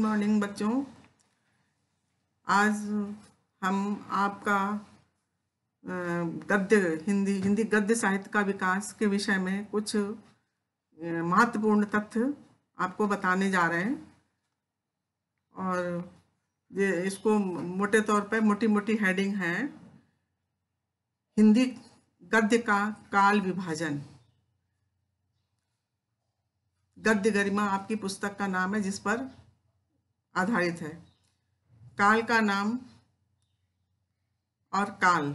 morning बच्चों आज हम आपका गद्य हिंदी हिंदी गद्य साहित्य का विकास के विषय में कुछ महत्वपूर्ण तथ्य आपको बताने जा रहे हैं और ये इसको मोटे तौर पर मोटी मोटी हेडिंग है हिंदी गद्य का काल विभाजन गद्य गरिमा आपकी पुस्तक का नाम है जिस पर आधारित है काल का नाम और काल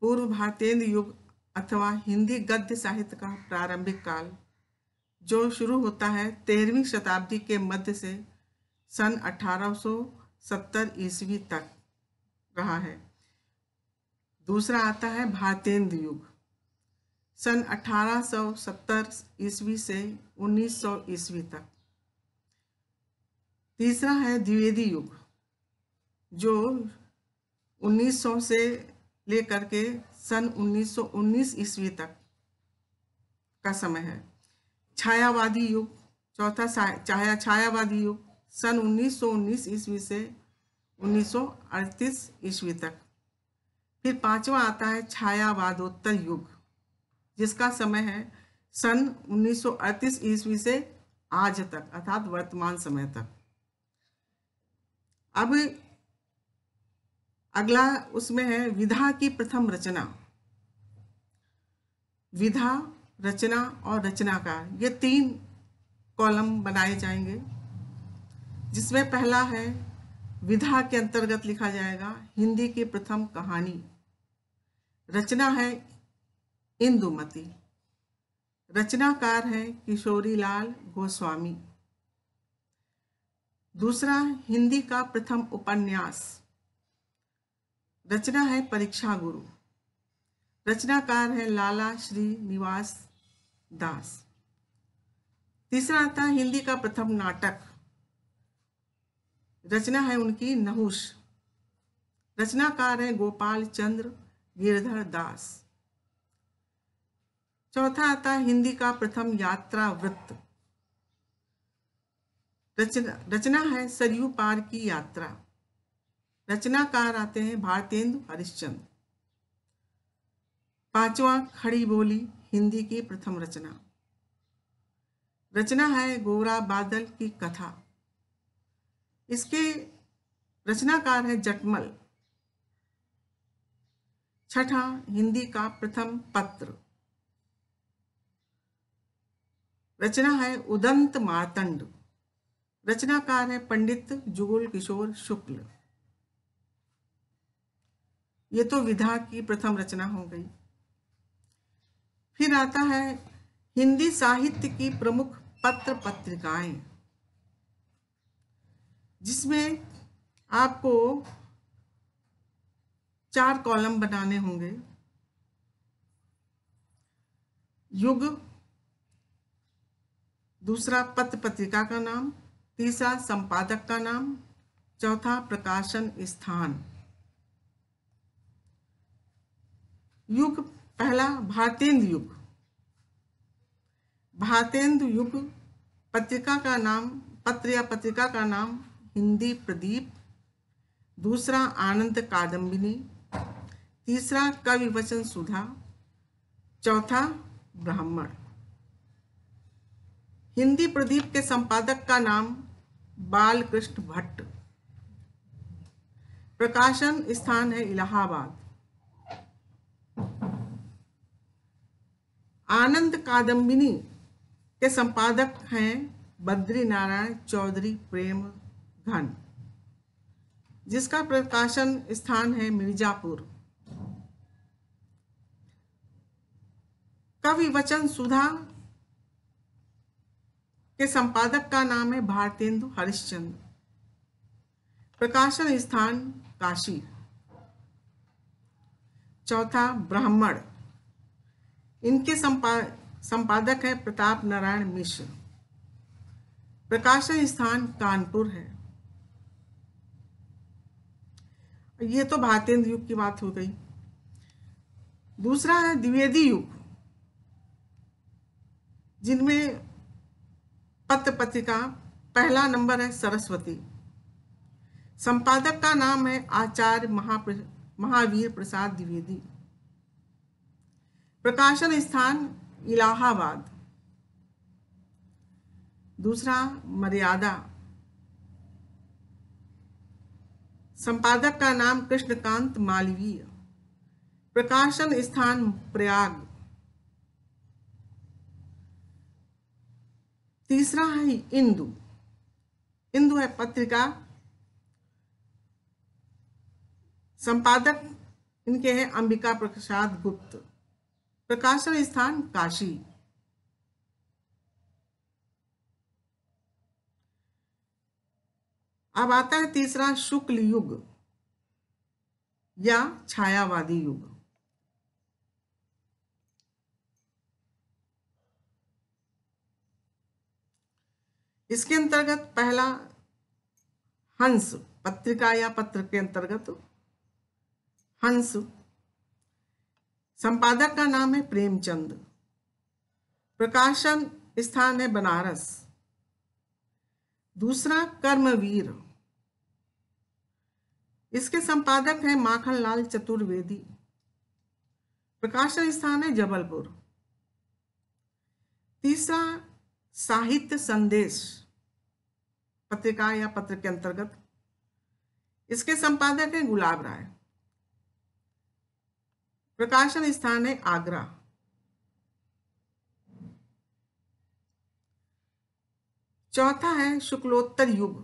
पूर्व भारतेंद्र युग अथवा हिंदी गद्य साहित्य का प्रारंभिक काल जो शुरू होता है तेरहवीं शताब्दी के मध्य से सन 1870 ईस्वी तक रहा है दूसरा आता है भारतेंद्र युग सन 1870 ईस्वी से 1900 ईस्वी तक तीसरा है द्विवेदी युग जो 1900 से लेकर के सन 1919 ईस्वी तक का समय है छायावादी युग चौथा छाया छायावादी युग सन 1919 ईस्वी से 1938 ईस्वी तक फिर पांचवा आता है छायावादोत्तर युग जिसका समय है सन 1938 ईस्वी से आज तक अर्थात वर्तमान समय तक अब अगला उसमें है विधा की प्रथम रचना विधा रचना और रचनाकार ये तीन कॉलम बनाए जाएंगे जिसमें पहला है विधा के अंतर्गत लिखा जाएगा हिंदी की प्रथम कहानी रचना है इंदुमती रचनाकार है किशोरीलाल गोस्वामी दूसरा हिंदी का प्रथम उपन्यास रचना है परीक्षा गुरु रचनाकार है लाला श्री निवास दास तीसरा आता है हिंदी का प्रथम नाटक रचना है उनकी नहुष रचनाकार है गोपाल चंद्र गिरधर दास चौथा आता है हिंदी का प्रथम यात्रा वृत्त रचना रचना है सरयू पार की यात्रा रचनाकार आते हैं भारतेंदु हरिश्चंद्र पांचवा खड़ी बोली हिंदी की प्रथम रचना रचना है गोरा बादल की कथा इसके रचनाकार है जटमल छठा हिंदी का प्रथम पत्र रचना है उदंत मातंड रचनाकार है पंडित जुगल किशोर शुक्ल ये तो विधा की प्रथम रचना हो गई फिर आता है हिंदी साहित्य की प्रमुख पत्र पत्रिकाएं जिसमें आपको चार कॉलम बनाने होंगे युग दूसरा पत्र पत्रिका का नाम तीसरा संपादक का नाम चौथा प्रकाशन स्थान युग पहला भारतेंद्र युग भारतेंद्र युग पत्रिका का नाम पत्र या पत्रिका का नाम हिंदी प्रदीप दूसरा आनंद कादम्बिनी तीसरा कवि वचन सुधा चौथा ब्राह्मण हिंदी प्रदीप के संपादक का नाम बालकृष्ण भट्ट प्रकाशन स्थान है इलाहाबाद आनंद कादम्बिनी के संपादक हैं बद्री नारायण चौधरी प्रेम घन जिसका प्रकाशन स्थान है मिर्जापुर कवि वचन सुधा के संपादक का नाम है भारतेंदु हरिश्चंद्र प्रकाशन स्थान काशी चौथा ब्राह्मण इनके संपा संपादक है प्रताप नारायण मिश्र प्रकाशन स्थान कानपुर है ये तो भारतेंद्र युग की बात हो गई दूसरा है द्विवेदी युग जिनमें पत्र पत्रिका पहला नंबर है सरस्वती संपादक का नाम है आचार्य महाप्र, महावीर प्रसाद द्विवेदी प्रकाशन स्थान इलाहाबाद दूसरा मर्यादा संपादक का नाम कृष्णकांत मालवीय प्रकाशन स्थान प्रयाग तीसरा है इंदु इंदु है पत्रिका संपादक इनके हैं अंबिका प्रसाद गुप्त प्रकाशन स्थान काशी अब आता है तीसरा शुक्ल युग या छायावादी युग इसके अंतर्गत पहला हंस पत्रिका या पत्र के अंतर्गत हंस संपादक का नाम है प्रेमचंद प्रकाशन स्थान है बनारस दूसरा कर्मवीर इसके संपादक हैं माखनलाल चतुर्वेदी प्रकाशन स्थान है जबलपुर तीसरा साहित्य संदेश पत्रिका या पत्र के अंतर्गत इसके संपादक हैं गुलाब राय प्रकाशन स्थान है आगरा चौथा है शुक्लोत्तर युग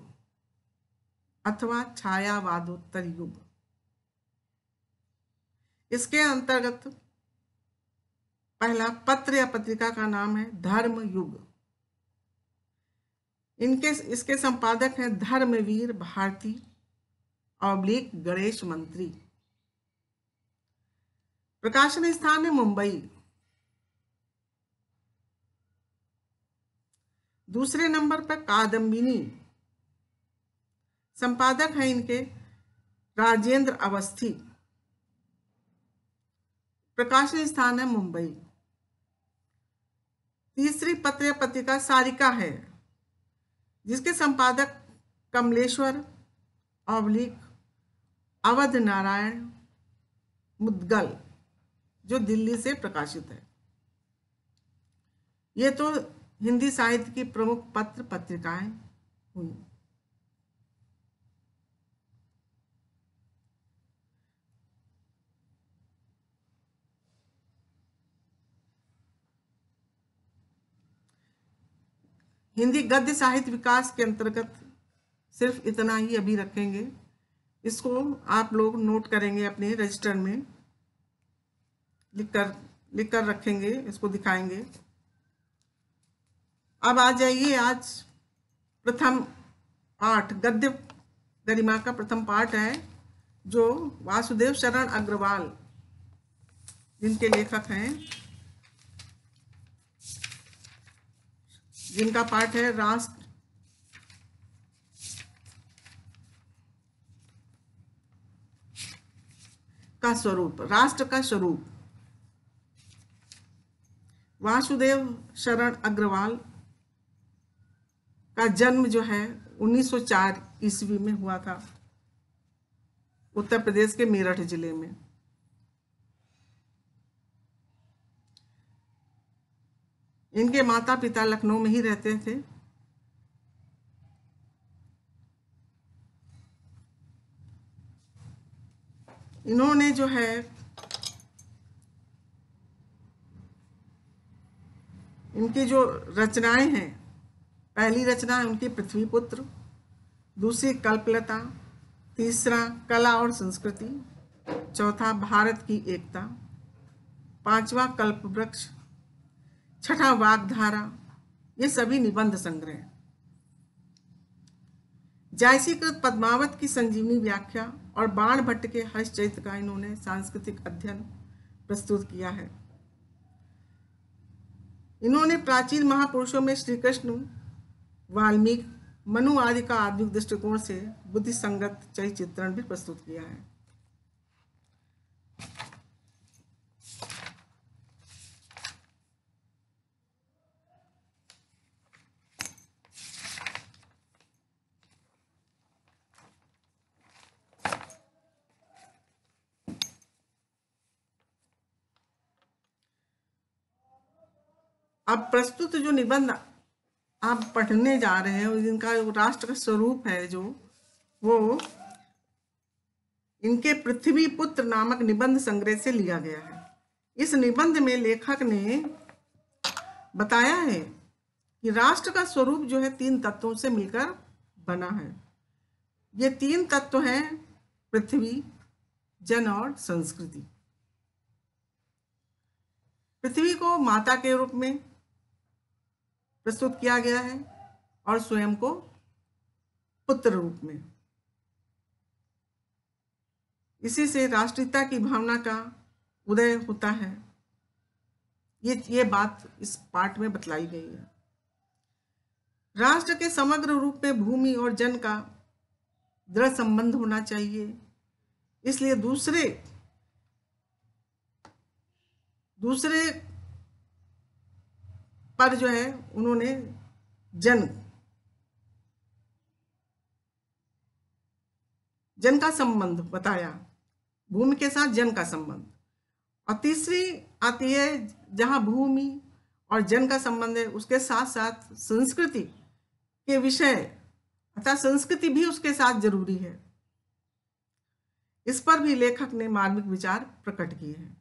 अथवा छायावादोत्तर युग इसके अंतर्गत पहला पत्र या पत्रिका का नाम है धर्म युग इनके इसके संपादक हैं धर्मवीर भारती ऑब्लिक गणेश मंत्री प्रकाशन स्थान है मुंबई दूसरे नंबर पर कादम्बिनी संपादक हैं इनके राजेंद्र अवस्थी प्रकाशन स्थान है मुंबई तीसरी पत्र पत्रिका सारिका है जिसके संपादक कमलेश्वर अवलिक अवध नारायण मुद्गल जो दिल्ली से प्रकाशित है ये तो हिंदी साहित्य की प्रमुख पत्र पत्रिकाएं हुई हिंदी गद्य साहित्य विकास के अंतर्गत सिर्फ इतना ही अभी रखेंगे इसको आप लोग नोट करेंगे अपने रजिस्टर में लिख कर लिख कर रखेंगे इसको दिखाएंगे अब आ जाइए आज प्रथम पाठ गद्य गरिमा का प्रथम पाठ है जो वासुदेव शरण अग्रवाल जिनके लेखक हैं जिनका पाठ है राष्ट्र का स्वरूप राष्ट्र का स्वरूप वासुदेव शरण अग्रवाल का जन्म जो है 1904 ईस्वी में हुआ था उत्तर प्रदेश के मेरठ जिले में इनके माता पिता लखनऊ में ही रहते थे इन्होंने जो है इनकी जो रचनाएं हैं पहली रचना है उनकी पृथ्वी पुत्र दूसरी कल्पलता तीसरा कला और संस्कृति चौथा भारत की एकता पांचवा कल्पवृक्ष छठा वाग्धारा ये सभी निबंध संग्रह जायसीकृत पद्मावत की संजीवनी व्याख्या और बाण भट्ट के हर्षचरित्र का इन्होंने सांस्कृतिक अध्ययन प्रस्तुत किया है इन्होंने प्राचीन महापुरुषों में श्री कृष्ण वाल्मीकि मनु आदि का आधुनिक दृष्टिकोण से बुद्धि संगत चरित्रण भी प्रस्तुत किया है अब प्रस्तुत जो निबंध आप पढ़ने जा रहे हैं जिनका राष्ट्र का स्वरूप है जो वो इनके पृथ्वी पुत्र नामक निबंध संग्रह से लिया गया है इस निबंध में लेखक ने बताया है कि राष्ट्र का स्वरूप जो है तीन तत्वों से मिलकर बना है ये तीन तत्व हैं पृथ्वी जन और संस्कृति पृथ्वी को माता के रूप में प्रस्तुत किया गया है और स्वयं को पुत्र रूप में इसी से राष्ट्रीयता की भावना का उदय होता है ये ये बात इस पाठ में बतलाई गई है राष्ट्र के समग्र रूप में भूमि और जन का दृढ़ संबंध होना चाहिए इसलिए दूसरे दूसरे पर जो है उन्होंने जन जन का संबंध बताया भूमि के साथ जन का संबंध और तीसरी आती है जहां भूमि और जन का संबंध है उसके साथ साथ संस्कृति के विषय अर्थात संस्कृति भी उसके साथ जरूरी है इस पर भी लेखक ने मार्मिक विचार प्रकट किए हैं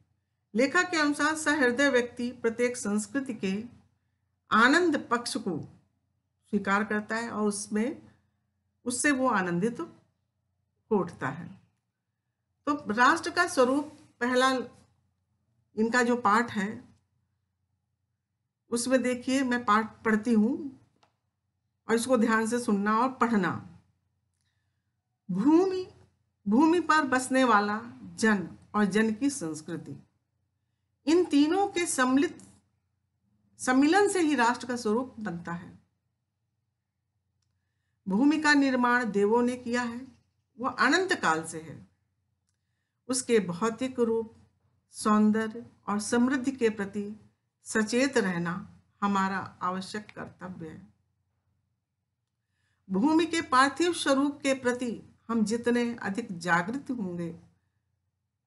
लेखक के अनुसार सहृदय व्यक्ति प्रत्येक संस्कृति के आनंद पक्ष को स्वीकार करता है और उसमें उससे वो आनंदित तो हो उठता है तो राष्ट्र का स्वरूप पहला इनका जो पाठ है उसमें देखिए मैं पाठ पढ़ती हूँ और इसको ध्यान से सुनना और पढ़ना भूमि भूमि पर बसने वाला जन और जन की संस्कृति इन तीनों के सम्मिलित सम्मिलन से ही राष्ट्र का स्वरूप बनता है भूमि का निर्माण देवों ने किया है वह अनंत काल से है उसके भौतिक रूप सौंदर्य और समृद्धि के प्रति सचेत रहना हमारा आवश्यक कर्तव्य है भूमि के पार्थिव स्वरूप के प्रति हम जितने अधिक जागृत होंगे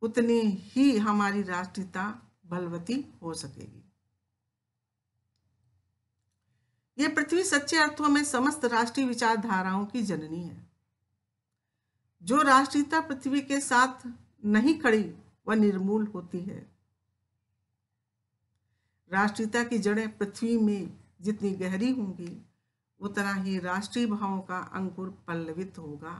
उतनी ही हमारी राष्ट्रीयता बलवती हो सकेगी ये पृथ्वी सच्चे अर्थों में समस्त राष्ट्रीय विचारधाराओं की जननी है जो राष्ट्रीयता पृथ्वी के साथ नहीं खड़ी वह निर्मूल होती है राष्ट्रीयता की जड़ें पृथ्वी में जितनी गहरी होंगी उतना ही राष्ट्रीय भावों का अंकुर पल्लवित होगा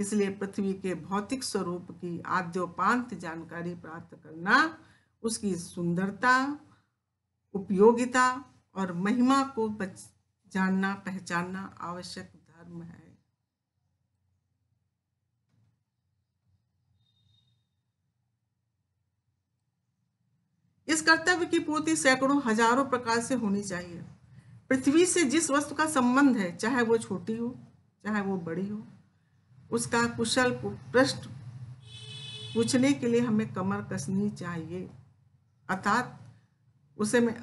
इसलिए पृथ्वी के भौतिक स्वरूप की आद्योपांत जानकारी प्राप्त करना उसकी सुंदरता उपयोगिता और महिमा को जानना पहचानना आवश्यक धर्म है इस कर्तव्य की पूर्ति सैकड़ों हजारों प्रकार से होनी चाहिए पृथ्वी से जिस वस्तु का संबंध है चाहे वो छोटी हो चाहे वो बड़ी हो उसका कुशल प्रश्न पूछने के लिए हमें कमर कसनी चाहिए अर्थात उसे में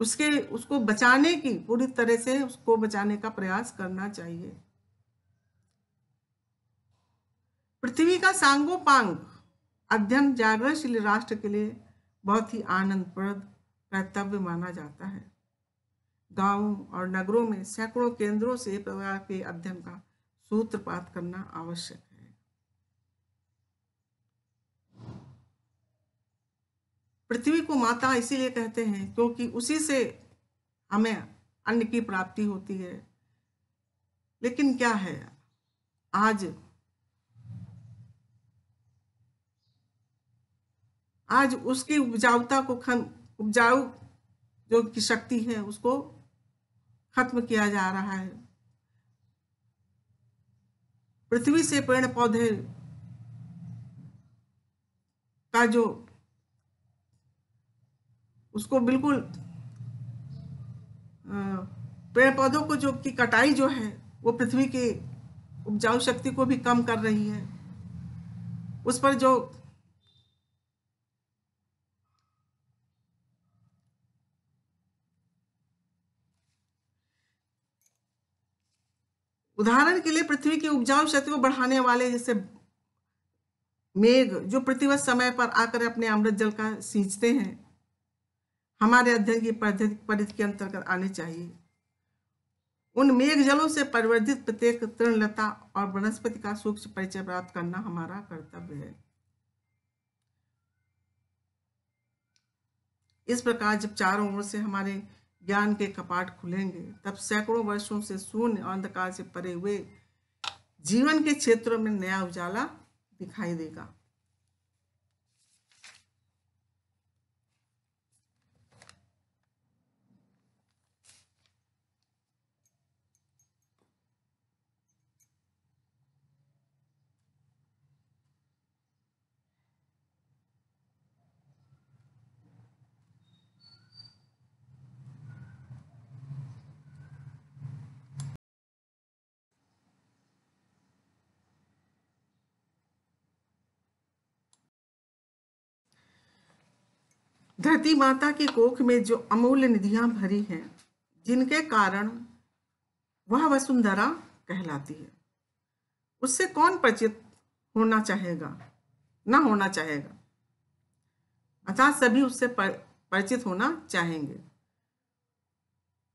उसके उसको बचाने की पूरी तरह से उसको बचाने का प्रयास करना चाहिए पृथ्वी का सांगो पांग अध्ययन जागरणशील राष्ट्र के लिए बहुत ही आनंदप्रद कर्तव्य माना जाता है गांव और नगरों में सैकड़ों केंद्रों से प्रकार के अध्ययन का सूत्रपात करना आवश्यक है पृथ्वी को माता इसीलिए कहते हैं क्योंकि उसी से हमें अन्न की प्राप्ति होती है लेकिन क्या है आज आज उसकी उपजाऊता को खन उपजाऊ जो की शक्ति है उसको खत्म किया जा रहा है पृथ्वी से पेड़ पौधे का जो उसको बिल्कुल पेड़ पौधों को जो की कटाई जो है वो पृथ्वी की उपजाऊ शक्ति को भी कम कर रही है उस पर जो उदाहरण के लिए पृथ्वी की उपजाऊ शक्ति को बढ़ाने वाले जैसे मेघ जो प्रतिवर्ष समय पर आकर अपने अमृत जल का सींचते हैं हमारे अध्ययन की परिधि के अंतर्गत आने चाहिए उन मेघ जलों से परिवर्धित प्रत्येक तृणलता और वनस्पति का सूक्ष्म परिचय प्राप्त करना हमारा कर्तव्य है इस प्रकार जब चारों ओर से हमारे ज्ञान के कपाट खुलेंगे तब सैकड़ों वर्षों से शून्य अंधकार से परे हुए जीवन के क्षेत्रों में नया उजाला दिखाई देगा धरती माता की कोख में जो अमूल्य निधियां भरी हैं जिनके कारण वह वसुंधरा कहलाती है उससे कौन परिचित होना चाहेगा ना होना चाहेगा अर्थात सभी उससे परिचित होना चाहेंगे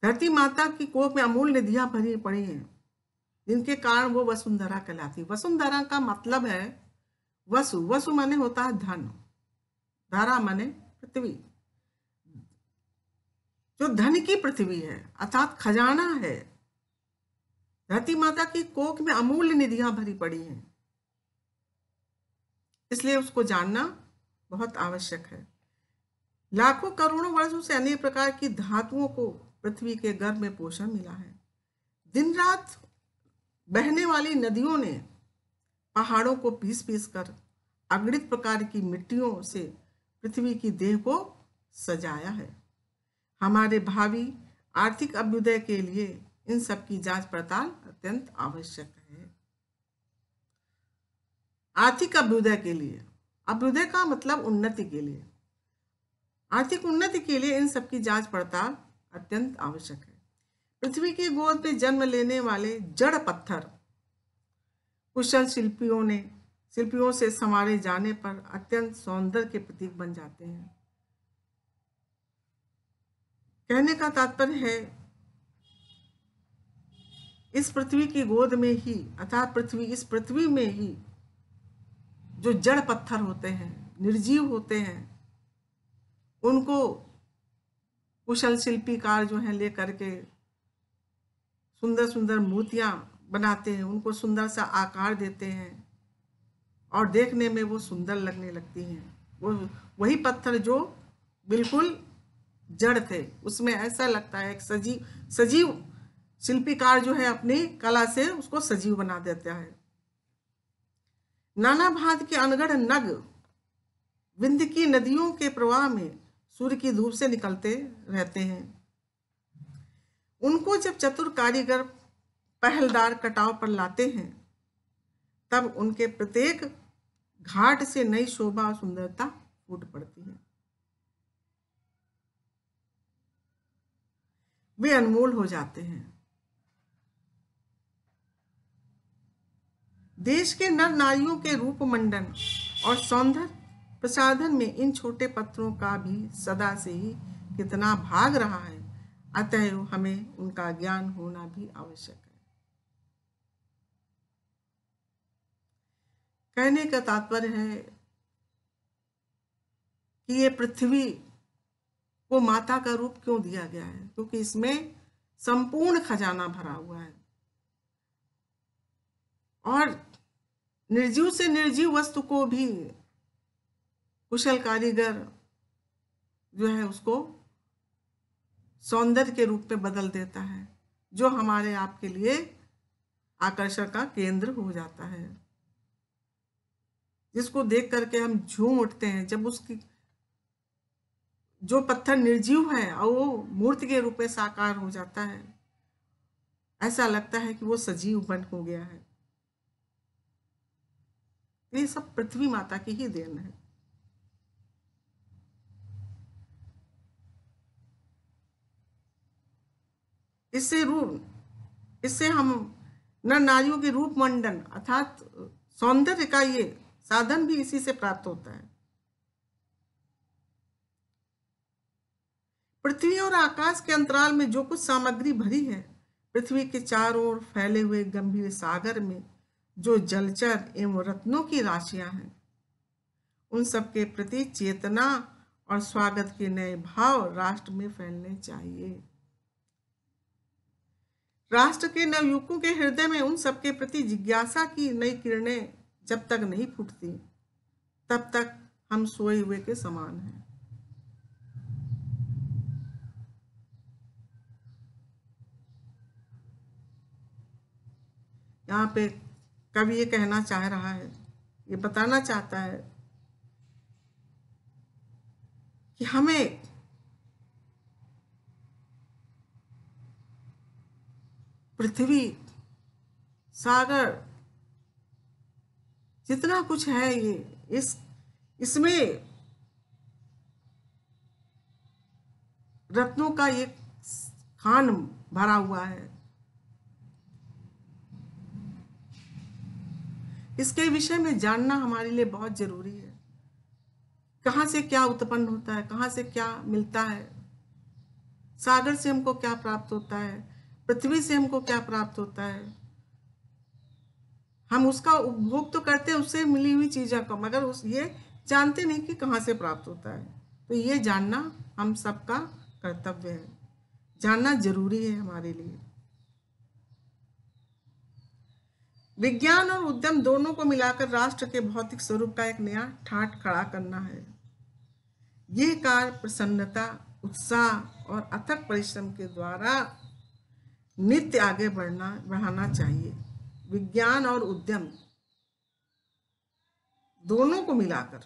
धरती माता की कोख में अमूल निधियां भरी पड़ी हैं जिनके कारण वो वसुंधरा कहलाती वसुंधरा का मतलब है वसु वसु माने होता है धन धारा माने पृथ्वी जो धन की पृथ्वी है अर्थात खजाना है धरती माता की कोख में अमूल्य निधियां भरी पड़ी हैं इसलिए उसको जानना बहुत आवश्यक है लाखों करोड़ों वर्षों से अनेक प्रकार की धातुओं को पृथ्वी के गर्भ में पोषण मिला है दिन रात बहने वाली नदियों ने पहाड़ों को पीस पीस कर अगणित प्रकार की मिट्टियों से पृथ्वी की देह को सजाया है हमारे भावी आर्थिक अभ्युदय के लिए इन सब की जांच पड़ताल अत्यंत आवश्यक है आर्थिक अभ्युदय के लिए अभ्युदय का मतलब उन्नति के लिए आर्थिक उन्नति के लिए इन सब की जांच पड़ताल अत्यंत आवश्यक है पृथ्वी के गोद में जन्म लेने वाले जड़ पत्थर कुशल शिल्पियों ने शिल्पियों से संवारे जाने पर अत्यंत सौंदर्य के प्रतीक बन जाते हैं कहने का तात्पर्य है इस पृथ्वी की गोद में ही अर्थात पृथ्वी इस पृथ्वी में ही जो जड़ पत्थर होते हैं निर्जीव होते हैं उनको कुशल शिल्पीकार जो हैं लेकर के सुंदर सुंदर मूर्तियाँ बनाते हैं उनको सुंदर सा आकार देते हैं और देखने में वो सुंदर लगने लगती हैं वो वही पत्थर जो बिल्कुल जड़ थे उसमें ऐसा लगता है एक सजीव सजीव शिल्पीकार जो है अपनी कला से उसको सजीव बना देता है नाना भांत के अनगढ़ नग विंध की नदियों के प्रवाह में सूर्य की धूप से निकलते रहते हैं उनको जब चतुर कारीगर पहलदार कटाव पर लाते हैं तब उनके प्रत्येक घाट से नई शोभा और सुंदरता फूट पड़ती है वे अनमोल हो जाते हैं देश के नर नारियों के रूप मंडन और सौंदर्य प्रसाधन में इन छोटे पत्रों का भी सदा से ही कितना भाग रहा है अतएव हमें उनका ज्ञान होना भी आवश्यक है कहने का तात्पर्य है कि ये पृथ्वी को माता का रूप क्यों दिया गया है क्योंकि इसमें संपूर्ण खजाना भरा हुआ है और निर्जीव से निर्जीव वस्तु को भी कुशल कारीगर जो है उसको सौंदर्य के रूप में बदल देता है जो हमारे आपके लिए आकर्षण का केंद्र हो जाता है जिसको देख करके हम झूम उठते हैं जब उसकी जो पत्थर निर्जीव है और वो मूर्ति के रूप में साकार हो जाता है ऐसा लगता है कि वो सजीव बन हो गया है ये सब पृथ्वी माता की ही देन है इससे रूप इससे हम नर नारियों के रूप मंडन अर्थात सौंदर्य का ये साधन भी इसी से प्राप्त होता है पृथ्वी और आकाश के अंतराल में जो कुछ सामग्री भरी है पृथ्वी के चारों ओर फैले हुए गंभीर सागर में जो जलचर एवं रत्नों की राशियां हैं उन सब के प्रति चेतना और स्वागत के नए भाव राष्ट्र में फैलने चाहिए राष्ट्र के नवयुवकों के हृदय में उन सबके प्रति जिज्ञासा की नई किरणें जब तक नहीं फूटती तब तक हम सोए हुए के समान हैं यहाँ पे कवि ये कहना चाह रहा है ये बताना चाहता है कि हमें पृथ्वी सागर जितना कुछ है ये इस इसमें रत्नों का एक खान भरा हुआ है इसके विषय में जानना हमारे लिए बहुत जरूरी है कहाँ से क्या उत्पन्न होता है कहाँ से क्या मिलता है सागर से हमको क्या प्राप्त होता है पृथ्वी से हमको क्या प्राप्त होता है हम उसका उपभोग तो करते हैं उससे मिली हुई चीज़ों का मगर उस ये जानते नहीं कि कहाँ से प्राप्त होता है तो ये जानना हम सबका कर्तव्य है जानना जरूरी है हमारे लिए विज्ञान और उद्यम दोनों को मिलाकर राष्ट्र के भौतिक स्वरूप का एक नया ठाट खड़ा करना है यह कार्य प्रसन्नता उत्साह और अथक परिश्रम के द्वारा नित्य आगे बढ़ना बढ़ाना चाहिए विज्ञान और उद्यम दोनों को मिलाकर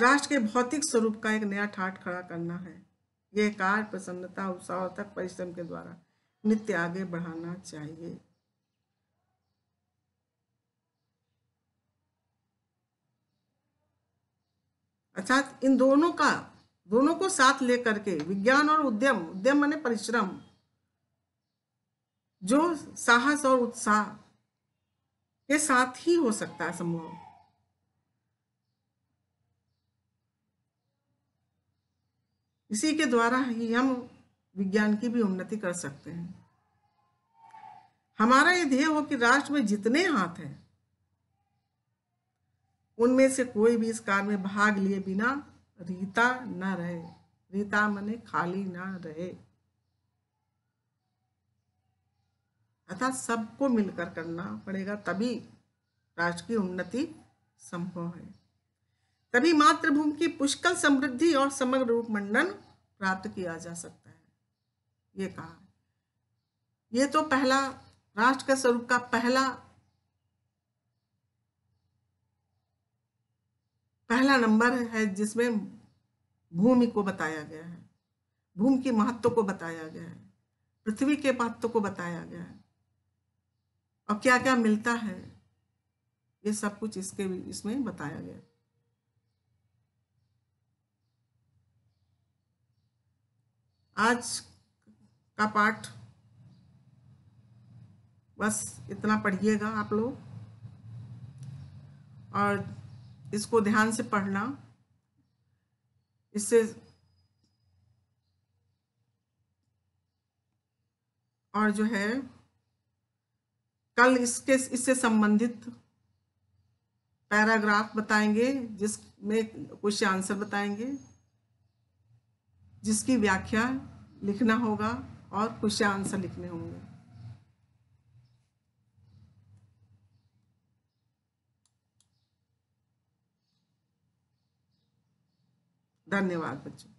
राष्ट्र के भौतिक स्वरूप का एक नया ठाट खड़ा करना है यह कार्य प्रसन्नता उत्साह तक परिश्रम के द्वारा नित्य आगे बढ़ाना चाहिए अर्थात इन दोनों का दोनों को साथ लेकर के विज्ञान और उद्यम उद्यम माने परिश्रम जो साहस और उत्साह के साथ ही हो सकता है समूह इसी के द्वारा ही हम विज्ञान की भी उन्नति कर सकते हैं हमारा ये ध्येय हो कि राष्ट्र में जितने हाथ हैं उनमें से कोई भी इस कार्य में भाग लिए बिना रीता न रहे रीता मने खाली न रहे अर्थात सबको मिलकर करना पड़ेगा तभी राष्ट्र की उन्नति संभव है तभी मातृभूमि की पुष्कल समृद्धि और समग्र रूप मंडन प्राप्त किया जा सकता है ये कहा यह तो पहला राष्ट्र के स्वरूप का पहला पहला नंबर है जिसमें भूमि को बताया गया है भूमि के महत्व को बताया गया है पृथ्वी के महत्व को बताया गया है और क्या क्या मिलता है ये सब कुछ इसके इसमें बताया गया आज का पाठ बस इतना पढ़िएगा आप लोग और इसको ध्यान से पढ़ना इससे और जो है कल इसके इससे संबंधित पैराग्राफ बताएंगे जिसमें कुछ आंसर बताएंगे जिसकी व्याख्या लिखना होगा और कुछ आंसर लिखने होंगे धन्यवाद बच्चों